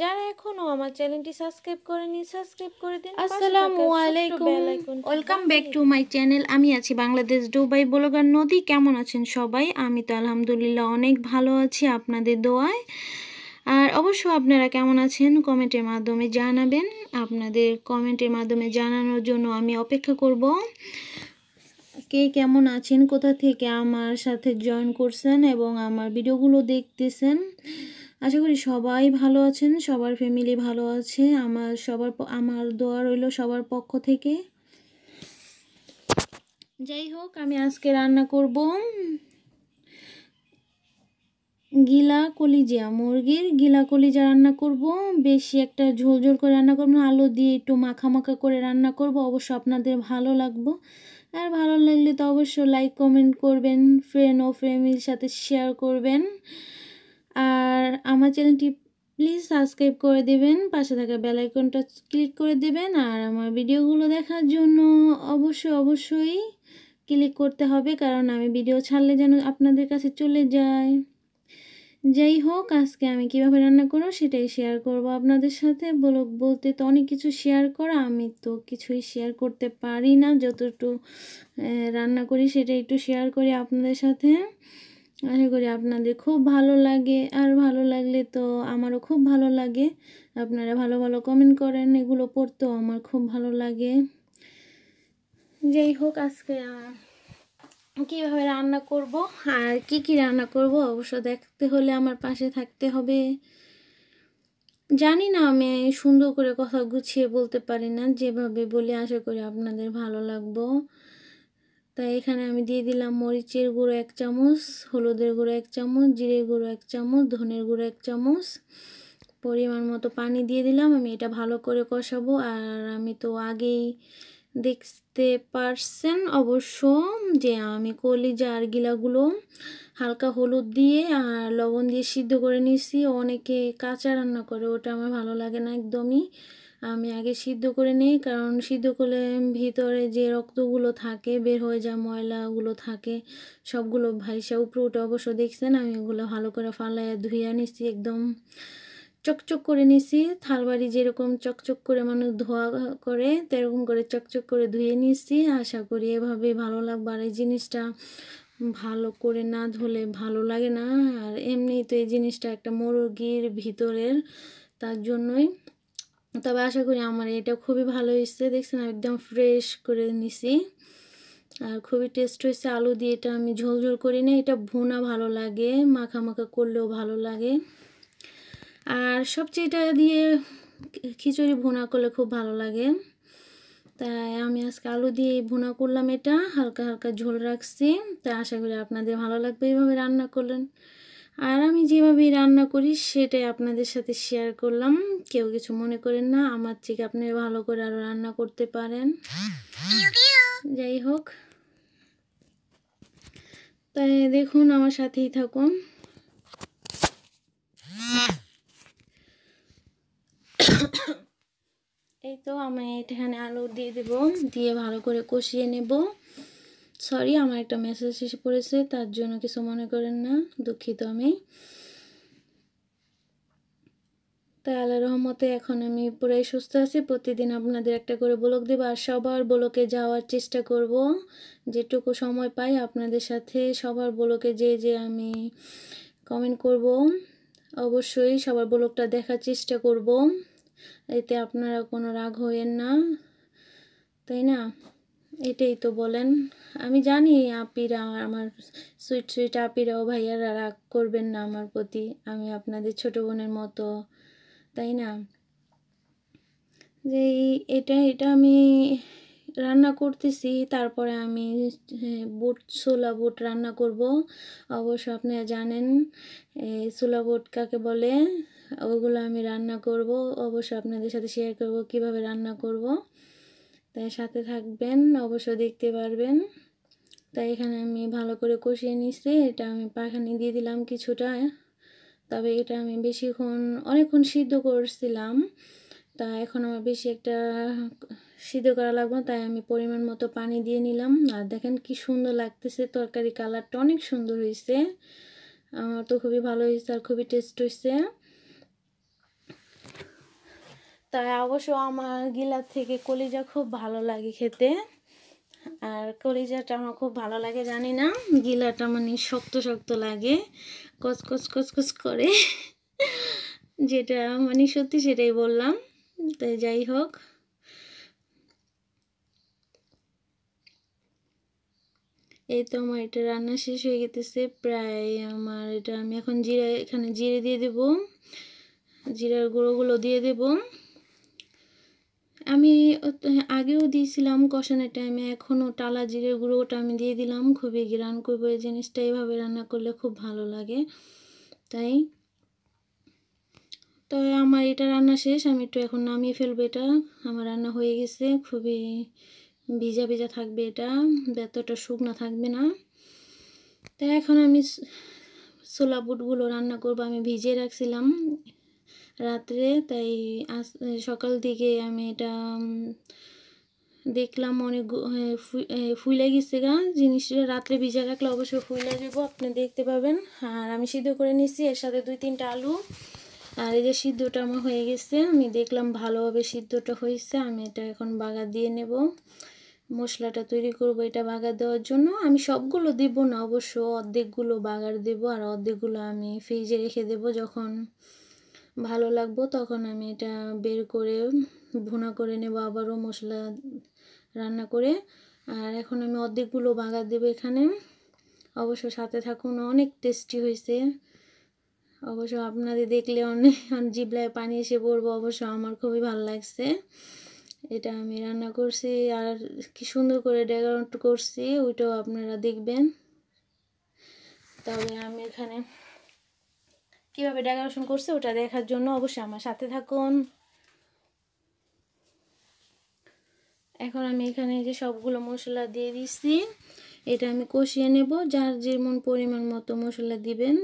যারা এখনো আমার চ্যানেলটি সাবস্ক্রাইব করেনি সাবস্ক্রাইব করে দিন আসসালামু আলাইকুম welcome back to my channel আমি আছি বাংলাদেশ দুবাই ব্লগার নদী কেমন আছেন সবাই আমি তো আলহামদুলিল্লাহ অনেক ভালো আছি আপনাদের দোয়ায় আর অবশ্য আপনারা কেমন আছেন কমেন্টের মাধ্যমে জানাবেন আপনাদের কমেন্টের মাধ্যমে জানানোর জন্য আমি অপেক্ষা করব কে কেমন আছেন কোথা থেকে আমার সাথে জয়েন করছেন এবং আমার ভিডিওগুলো দেখতেছেন আশা করি সবাই ভালো আছেন সবার ফ্যামিলি ভালো আছে আমার সবার আমার দোয়া রইল সবার পক্ষ থেকে যাই হোক আমি আজকে রান্না করব গিলা কলিজা মুরগির গিলা কলিজা রান্না করব বেশি একটা ঝোল ঝোল করে রান্না করবো না আলু দিয়ে একটু মাখা মাখা করে রান্না করব অবশ্য আপনাদের ভালো লাগবো আর ভালো লাগলে তো অবশ্য লাইক কমেন্ট করবেন ফ্রেন্ড ও ফ্যামিলির সাথে শেয়ার করবেন আর আমার চ্যানেলটি প্লিজ সাবস্ক্রাইব করে দেবেন পাশে থাকা বেলাইকনটা ক্লিক করে দেবেন আর আমার ভিডিওগুলো দেখার জন্য অবশ্যই অবশ্যই ক্লিক করতে হবে কারণ আমি ভিডিও ছাড়লে যেন আপনাদের কাছে চলে যায় যাই হোক আজকে আমি কিভাবে রান্না করব সেটাই শেয়ার করব আপনাদের সাথে বলক বলতে তো অনেক কিছু শেয়ার করা আমি তো কিছুই শেয়ার করতে পারি না যতটুকু রান্না করি সেটা একটু শেয়ার করি আপনাদের সাথে আশা করি আপনাদের খুব ভালো লাগে আর ভালো লাগলে তো আমারও খুব ভালো লাগে আপনারা ভালো ভালো কমেন্ট করেন এগুলো পড়তেও আমার খুব ভালো লাগে যাই হোক আজকে কীভাবে রান্না করব আর কি কি রান্না করব অবশ্য দেখতে হলে আমার পাশে থাকতে হবে জানি না আমি সুন্দর করে কথা গুছিয়ে বলতে পারি না যেভাবে বলি আশা করি আপনাদের ভালো লাগবো তাই এখানে আমি দিয়ে দিলাম মরিচের গুঁড়ো এক চামচ হলুদের গুঁড়ো এক চামচ জিরে গুঁড়ো এক চামচ ধনের গুঁড়ো এক চামচ পরিমাণ মতো পানি দিয়ে দিলাম আমি এটা ভালো করে কষাবো আর আমি তো আগেই দেখতে পারছেন অবশ্য যে আমি কলিজা আর গিলাগুলো হালকা হলুদ দিয়ে আর লবণ দিয়ে সিদ্ধ করে নিয়েছি অনেকে কাঁচা রান্না করে ওটা আমার ভালো লাগে না একদমই আমি আগে সিদ্ধ করে নিই কারণ সিদ্ধ করলে ভিতরে যে রক্তগুলো থাকে বের হয়ে যা ময়লাগুলো থাকে সবগুলো ভাইসা উপরে উঠে অবশ্য দেখছেন আমি ওগুলো ভালো করে ফালাইয়া ধুইয়া নিছি একদম চকচক করে নিছি থালবাড়ি যেরকম চকচক করে মানুষ ধোয়া করে তেরকম করে চকচক করে ধুয়ে নিছি আশা করি এভাবে ভালো লাগবে আর এই জিনিসটা ভালো করে না ধুলে ভালো লাগে না আর এমনি তো এই জিনিসটা একটা মুরগির ভিতরের তার জন্যই তবে আশা করি আমার এটা খুবই ভালো হয়েছে দেখছেন একদম ফ্রেশ করে নিছি আর খুবই টেস্ট হয়েছে আলু দিয়ে এটা আমি ঝোল ঝোল করি না এটা ভুনা ভালো লাগে মাখা মাখা করলেও ভালো লাগে আর সবচেয়ে এটা দিয়ে খিচুড়ি ভুনা করলে খুব ভালো লাগে তাই আমি আজকে আলু দিয়ে ভুনা করলাম এটা হালকা হালকা ঝোল রাখছি তাই আশা করি আপনাদের ভালো লাগবে এইভাবে রান্না করলেন আর আমি যেভাবে রান্না করি সেটাই আপনাদের সাথে শেয়ার করলাম কেউ কিছু মনে করেন না আমার থেকে আপনি ভালো করে আরও রান্না করতে পারেন যাই হোক তাই দেখুন আমার সাথেই থাকুন এই তো আমি এখানে আলু দিয়ে দেব দিয়ে ভালো করে কষিয়ে নেব সরি আমার একটা মেসেজ এসে পড়েছে তার জন্য কিছু মনে করেন না দুঃখিত আমি তাই আল্লাহ রহমতে এখন আমি পুরাই সুস্থ আছি প্রতিদিন আপনাদের একটা করে ব্লক দেবো আর সবার ব্লকে যাওয়ার চেষ্টা করব যেটুকু সময় পাই আপনাদের সাথে সবার বলোকে যে যে আমি কমেন্ট করব অবশ্যই সবার ব্লগটা দেখার চেষ্টা করব এতে আপনারা কোনো রাগ হইয়েন না তাই না এটাই তো বলেন আমি জানি আপিরা আমার সুইট সুইট আপিরাও ভাইয়ারা রাগ করবেন না আমার প্রতি আমি আপনাদের ছোট বোনের মতো তাই না যে এটা এটা আমি রান্না করতেছি তারপরে আমি বুট ছোলা বুট রান্না করব অবশ্য আপনারা জানেন ছোলা বুট কাকে বলে ওগুলো আমি রান্না করব অবশ্য আপনাদের সাথে শেয়ার করব কিভাবে রান্না করব তাই সাথে থাকবেন অবশ্য দেখতে পারবেন তাই এখানে আমি ভালো করে কষিয়ে নিচ্ছি এটা আমি পাখানি দিয়ে দিলাম কিছুটা তবে এটা আমি বেশিক্ষণ অনেকক্ষণ সিদ্ধ করছিলাম তা এখন আমার বেশি একটা সিদ্ধ করা লাগবে তাই আমি পরিমাণ মতো পানি দিয়ে নিলাম আর দেখেন কি সুন্দর লাগতেছে তরকারি কালারটা অনেক সুন্দর হয়েছে আমার তো খুবই ভালো হয়েছে আর খুবই টেস্ট হয়েছে তাই অবশ্য আমার গিলার থেকে কলিজা খুব ভালো লাগে খেতে আর কলিজাটা আমার খুব ভালো লাগে জানি না গিলাটা মানে শক্ত শক্ত লাগে কচকচ কচকচ করে যেটা মানে সত্যি সেটাই বললাম তাই যাই হোক এই তো আমার এটা রান্না শেষ হয়ে গেতেছে প্রায় আমার এটা আমি এখন জিরা এখানে জিরে দিয়ে দেব জিরার গুঁড়োগুলো দিয়ে দেবো আমি আগেও দিয়েছিলাম কষানোর টাইমে এখনও টালা জিরে গুঁড়োটা আমি দিয়ে দিলাম খুবই গ্রান করবো এই জিনিসটা এইভাবে রান্না করলে খুব ভালো লাগে তাই তো আমার এটা রান্না শেষ আমি একটু এখন নামিয়ে ফেলবো এটা আমার রান্না হয়ে গেছে খুবই ভিজা ভিজা থাকবে এটা ব্যতটা শুকনা থাকবে না তাই এখন আমি ছোলা বুটগুলো রান্না করবো আমি ভিজিয়ে রাখছিলাম রাত্রে তাই আস সকাল দিকে আমি এটা দেখলাম অনেক ফুইলে গেছে গা জিনিসটা রাত্রে ভিজা রাখলে অবশ্যই ফুইলে যাব আপনি দেখতে পাবেন আর আমি সিদ্ধ করে নিছি এর সাথে দুই তিনটা আলু আর এই যে সিদ্ধটা আমার হয়ে গেছে আমি দেখলাম ভালোভাবে সিদ্ধটা হয়েছে আমি এটা এখন বাগা দিয়ে নেব মশলাটা তৈরি করব এটা বাগা দেওয়ার জন্য আমি সবগুলো দেবো না অবশ্য অর্ধেকগুলো বাগার দেব আর অর্ধেকগুলো আমি ফ্রিজে রেখে দেব যখন ভালো লাগবো তখন আমি এটা বের করে ভুনা করে নেবো আবারও মশলা রান্না করে আর এখন আমি অর্ধেকগুলো বাগার দেবো এখানে অবশ্য সাথে থাকুন অনেক টেস্টি হয়েছে অবশ্য আপনাদের দেখলে অনেক জিবলায় পানি এসে পড়বো অবশ্য আমার খুবই ভালো লাগছে এটা আমি রান্না করছি আর কি সুন্দর করে ডেকোরেট করছি ওইটাও আপনারা দেখবেন তবে আমি এখানে কীভাবে ডেকোরেশন করছে ওটা দেখার জন্য অবশ্যই আমার সাথে থাকুন এখন আমি এখানে যে সবগুলো মশলা দিয়ে দিচ্ছি এটা আমি কষিয়ে নেব যার যেমন পরিমাণ মতো মশলা দিবেন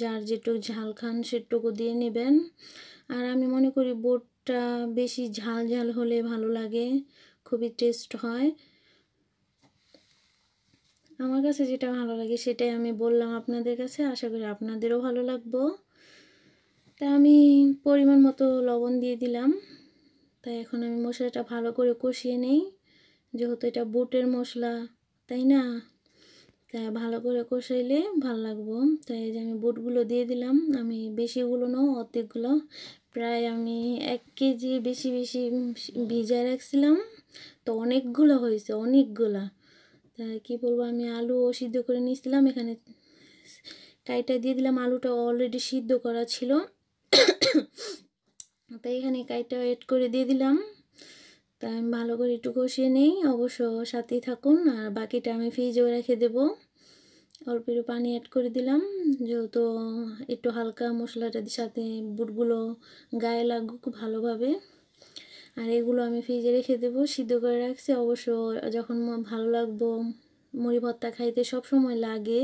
যার যেটুকু ঝাল খান সেটুকু দিয়ে নেবেন আর আমি মনে করি বোটটা বেশি ঝাল ঝাল হলে ভালো লাগে খুবই টেস্ট হয় আমার কাছে যেটা ভালো লাগে সেটাই আমি বললাম আপনাদের কাছে আশা করি আপনাদেরও ভালো লাগবো তা আমি পরিমাণ মতো লবণ দিয়ে দিলাম তাই এখন আমি মশলাটা ভালো করে কষিয়ে নেই যেহেতু এটা বুটের মশলা তাই না তাই ভালো করে কষাইলে ভালো লাগবো তাই যে আমি বুটগুলো দিয়ে দিলাম আমি বেশিগুলো নো অর্ধেকগুলো প্রায় আমি এক কেজি বেশি বেশি ভিজায় রাখছিলাম তো অনেকগুলো হয়েছে অনেকগুলা তা কী বলবো আমি আলু সিদ্ধ করে নিয়েছিলাম এখানে কাইটা দিয়ে দিলাম আলুটা অলরেডি সিদ্ধ করা ছিল তাই এখানে কাইটা এড করে দিয়ে দিলাম তা আমি ভালো করে একটু কষিয়ে নেই অবশ্য সাথেই থাকুন আর বাকিটা আমি ফ্রিজেও রেখে দেবো অল্প একটু পানি অ্যাড করে দিলাম যেহেতু একটু হালকা মশলাটা সাথে বুটগুলো গায়ে লাগুক ভালোভাবে আর এগুলো আমি ফ্রিজে রেখে দেবো সিদ্ধ করে রাখছি অবশ্য যখন ভালো লাগবো মুড়ি ভর্তা খাইতে সব সময় লাগে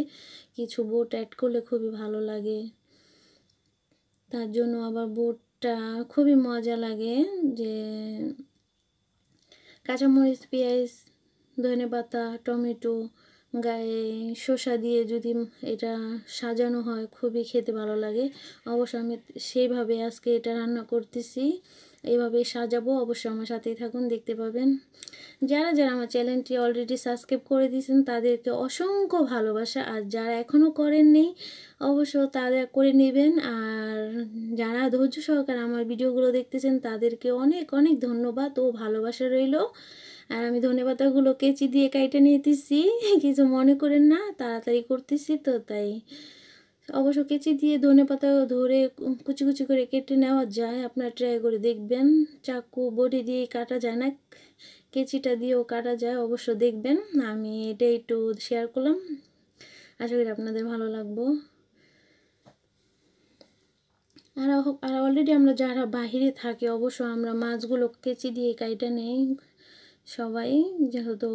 কিছু বোট অ্যাড করলে খুবই ভালো লাগে তার জন্য আবার বোটটা খুবই মজা লাগে যে কাঁচামরিচ পেঁয়াজ ধনে পাতা টমেটো গায়ে শসা দিয়ে যদি এটা সাজানো হয় খুবই খেতে ভালো লাগে অবশ্য আমি সেইভাবে আজকে এটা রান্না করতেছি এভাবে সাজাবো অবশ্যই আমার সাথেই থাকুন দেখতে পাবেন যারা যারা আমার চ্যানেলটি অলরেডি সাবস্ক্রাইব করে দিয়েছেন তাদেরকে অসংখ্য ভালোবাসা আর যারা এখনও করেননি অবশ্য তাদের করে নেবেন আর যারা ধৈর্য সহকারে আমার ভিডিওগুলো দেখতেছেন তাদেরকে অনেক অনেক ধন্যবাদ ও ভালোবাসা রইল আর আমি ধন্যবাদগুলো কেচি দিয়ে কাইটে নিতেছি কিছু মনে করেন না তাড়াতাড়ি করতেছি তো তাই অবশ্য কেচি দিয়ে ধনে পাতা ধরে কুচি কুচি করে কেটে নেওয়া যায় আপনারা ট্রাই করে দেখবেন চাকু বডি দিয়ে কাটা যায় না কেচিটা দিয়েও কাটা যায় অবশ্য দেখবেন আমি এটা একটু শেয়ার করলাম আশা করি আপনাদের ভালো লাগবো আর আর অলরেডি আমরা যারা বাহিরে থাকি অবশ্য আমরা মাছগুলো কেচি দিয়ে কাইটা নেই সবাই যেহেতু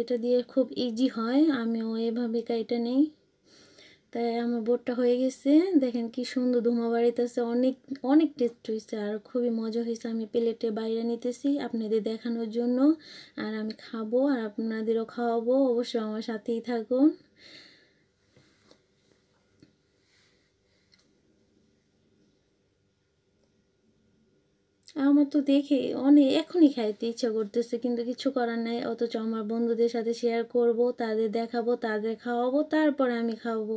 এটা দিয়ে খুব ইজি হয় আমিও এভাবে কাইটা নেই তাই আমার বোটটা হয়ে গেছে দেখেন কি সুন্দর ধুমা আছে অনেক অনেক টেস্ট হয়েছে আর খুবই মজা হয়েছে আমি প্লেটে বাইরে নিতেছি আপনাদের দেখানোর জন্য আর আমি খাবো আর আপনাদেরও খাওয়াবো অবশ্যই আমার সাথেই থাকুন আমার তো দেখে অনেক এখনই খাইতে ইচ্ছা করতেছে কিন্তু কিছু করার নাই অথচ আমার বন্ধুদের সাথে শেয়ার করব তাদের দেখাবো তাদের খাওয়াবো তারপরে আমি খাওয়াবো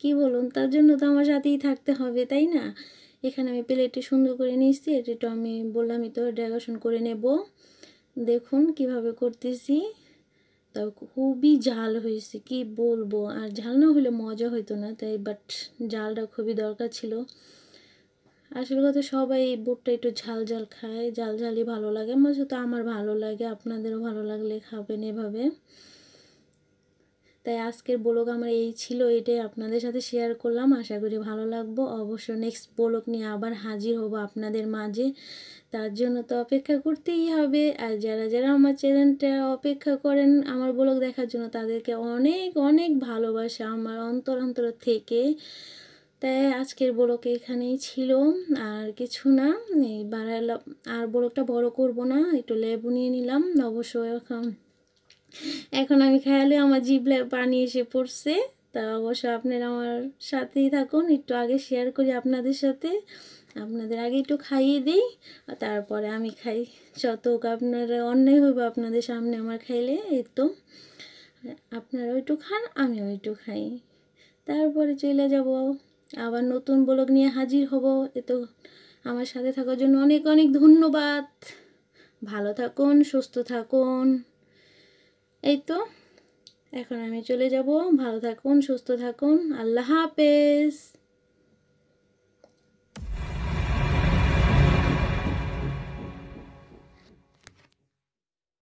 কি বলুন তার জন্য তো আমার সাথেই থাকতে হবে তাই না এখানে আমি প্লেটটি সুন্দর করে নিচ্ছি এটা আমি বললামই তো ডেকোরেশন করে নেব দেখুন কিভাবে করতেছি তা খুবই ঝাল হয়েছে কি বলবো আর ঝাল না হলে মজা হইতো না তাই বাট ঝালটা খুবই দরকার ছিল আসল কথা সবাই এই বুটটা একটু ঝাল ঝাল খায় ঝাল ঝালই ভালো লাগে বলছে তো আমার ভালো লাগে আপনাদেরও ভালো লাগলে খাবেন এভাবে তাই আজকের ব্লগ আমার এই ছিল এটাই আপনাদের সাথে শেয়ার করলাম আশা করি ভালো লাগবো অবশ্য নেক্সট ব্লগ নিয়ে আবার হাজির হব আপনাদের মাঝে তার জন্য তো অপেক্ষা করতেই হবে আর যারা যারা আমার চ্যানেলটা অপেক্ষা করেন আমার ব্লগ দেখার জন্য তাদেরকে অনেক অনেক ভালোবাসা আমার অন্তর অন্তর থেকে তাই আজকের বড়কে এখানেই ছিল আর কিছু না এই বাড়ালাম আর বড়কটা বড় করব না একটু লেবু নিয়ে নিলাম অবশ্য এখন এখন আমি খেয়ালে আমার জিবলে পানি এসে পড়ছে তা অবশ্য আপনারা আমার সাথেই থাকুন একটু আগে শেয়ার করি আপনাদের সাথে আপনাদের আগে একটু খাইয়ে দিই তারপরে আমি খাই যত আপনারা অন্যায় হইব আপনাদের সামনে আমার খাইলে এই তো আপনারাও একটু খান আমিও একটু খাই তারপরে চলে যাব আবার নতুন ব্লগ নিয়ে হাজির হব তো আমার সাথে থাকার জন্য অনেক অনেক ধন্যবাদ ভালো থাকুন সুস্থ থাকুন এই তো এখন আমি চলে যাব ভালো থাকুন সুস্থ থাকুন আল্লাহ হাফেজ